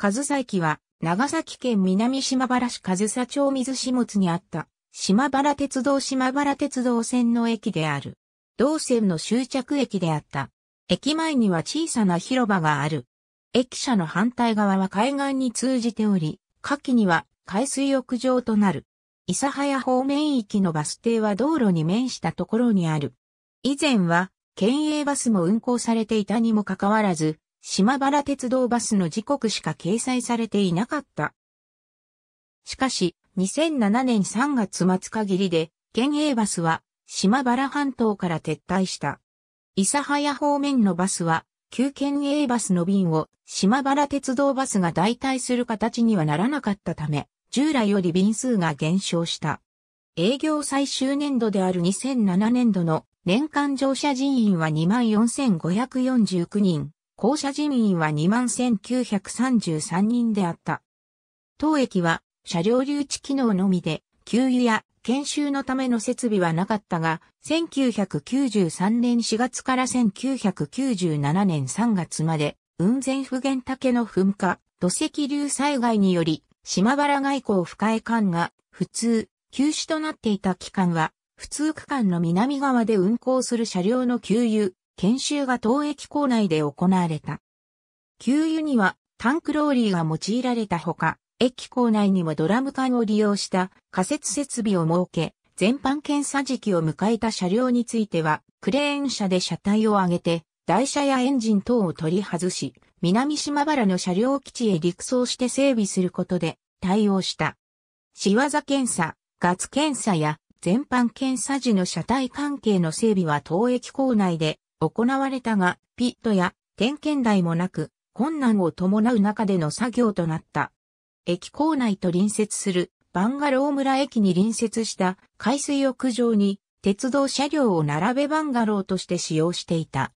上総駅は、長崎県南島原市上総町水下津にあった、島原鉄道島原鉄道線の駅である。同線の終着駅であった。駅前には小さな広場がある。駅舎の反対側は海岸に通じており、下記には海水浴場となる。諫早方面域のバス停は道路に面したところにある。以前は、県営バスも運行されていたにもかかわらず、島原鉄道バスの時刻しか掲載されていなかった。しかし、2007年3月末限りで、県営バスは島原半島から撤退した。諫早方面のバスは、旧県営バスの便を島原鉄道バスが代替する形にはならなかったため、従来より便数が減少した。営業最終年度である2007年度の年間乗車人員は24,549人。校舎人員は21,933人であった。当駅は車両留置機能のみで、給油や研修のための設備はなかったが、1993年4月から1997年3月まで、雲仙普賢岳の噴火、土石流災害により、島原外交深江間が普通、休止となっていた期間は、普通区間の南側で運行する車両の給油、研修が東駅構内で行われた。給油にはタンクローリーが用いられたほか、駅構内にもドラム缶を利用した仮設設備を設け、全般検査時期を迎えた車両については、クレーン車で車体を上げて、台車やエンジン等を取り外し、南島原の車両基地へ陸送して整備することで対応した。仕業検査、ガツ検査や全般検査時の車体関係の整備は当駅構内で行われたが、ピットや点検台もなく、困難を伴う中での作業となった。駅構内と隣接するバンガロー村駅に隣接した海水浴場に鉄道車両を並べバンガローとして使用していた。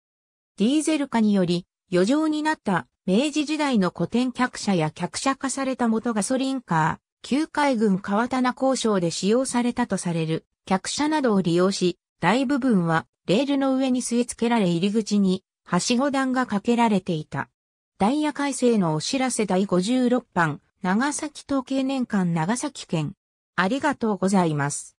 ディーゼル化により余剰になった明治時代の古典客車や客車化された元ガソリンカー、旧海軍川棚交渉で使用されたとされる客車などを利用し、大部分はレールの上に据え付けられ入り口に、はしご段がかけられていた。ダイヤ改正のお知らせ第56版、長崎統計年間長崎県。ありがとうございます。